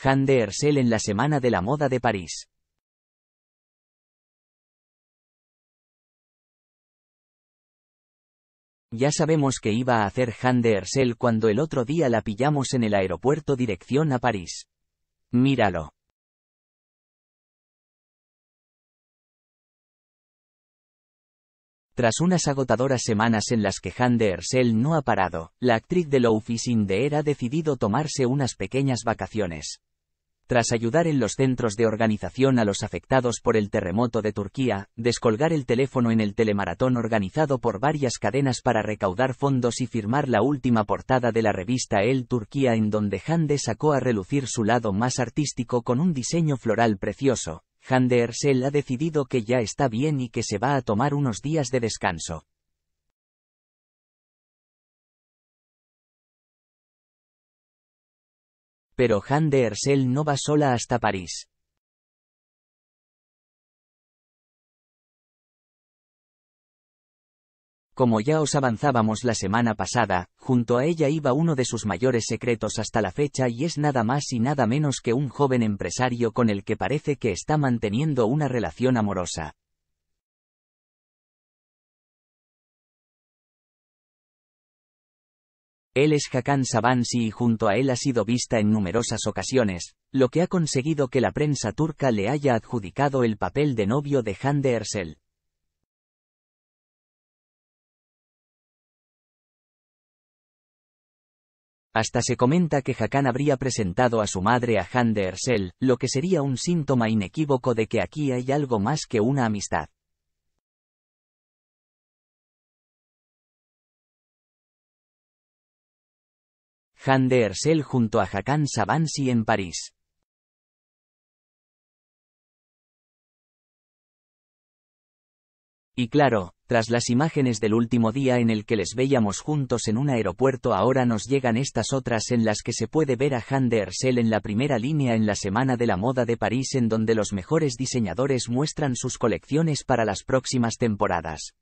Han de Hersel en la Semana de la Moda de París. Ya sabemos que iba a hacer Han de Hersel cuando el otro día la pillamos en el aeropuerto dirección a París. Míralo. Tras unas agotadoras semanas en las que Han de Hersel no ha parado, la actriz de Low Fishing ha decidido tomarse unas pequeñas vacaciones tras ayudar en los centros de organización a los afectados por el terremoto de Turquía, descolgar el teléfono en el telemaratón organizado por varias cadenas para recaudar fondos y firmar la última portada de la revista El Turquía en donde Hande sacó a relucir su lado más artístico con un diseño floral precioso. Hande Ersel ha decidido que ya está bien y que se va a tomar unos días de descanso. pero Han de Ersel no va sola hasta París. Como ya os avanzábamos la semana pasada, junto a ella iba uno de sus mayores secretos hasta la fecha y es nada más y nada menos que un joven empresario con el que parece que está manteniendo una relación amorosa. Él es Hakan Sabansi y junto a él ha sido vista en numerosas ocasiones, lo que ha conseguido que la prensa turca le haya adjudicado el papel de novio de Hande Ersel. Hasta se comenta que Hakan habría presentado a su madre a Hande Ersel, lo que sería un síntoma inequívoco de que aquí hay algo más que una amistad. Han de Ersel junto a Hakan Savansi en París. Y claro, tras las imágenes del último día en el que les veíamos juntos en un aeropuerto ahora nos llegan estas otras en las que se puede ver a Han de Ersel en la primera línea en la Semana de la Moda de París en donde los mejores diseñadores muestran sus colecciones para las próximas temporadas.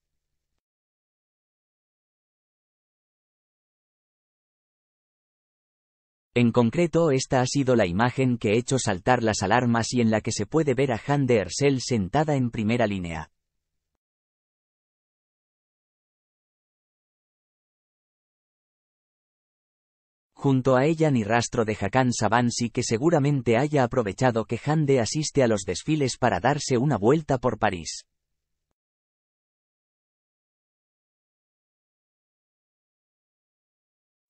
En concreto esta ha sido la imagen que ha hecho saltar las alarmas y en la que se puede ver a Hande de sentada en primera línea. Junto a ella ni rastro de Hakan Savansi que seguramente haya aprovechado que Hande asiste a los desfiles para darse una vuelta por París.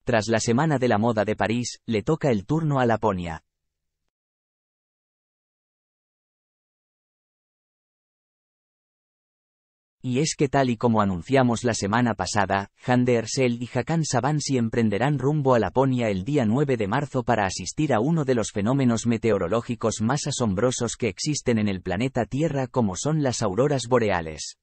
Tras la Semana de la Moda de París, le toca el turno a Laponia. Y es que tal y como anunciamos la semana pasada, Hande Ersel y Hakan Savansi emprenderán rumbo a Laponia el día 9 de marzo para asistir a uno de los fenómenos meteorológicos más asombrosos que existen en el planeta Tierra como son las auroras boreales.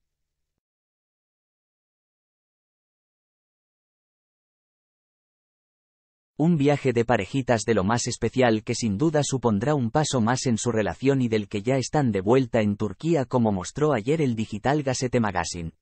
Un viaje de parejitas de lo más especial que sin duda supondrá un paso más en su relación y del que ya están de vuelta en Turquía como mostró ayer el Digital Gazette Magazine.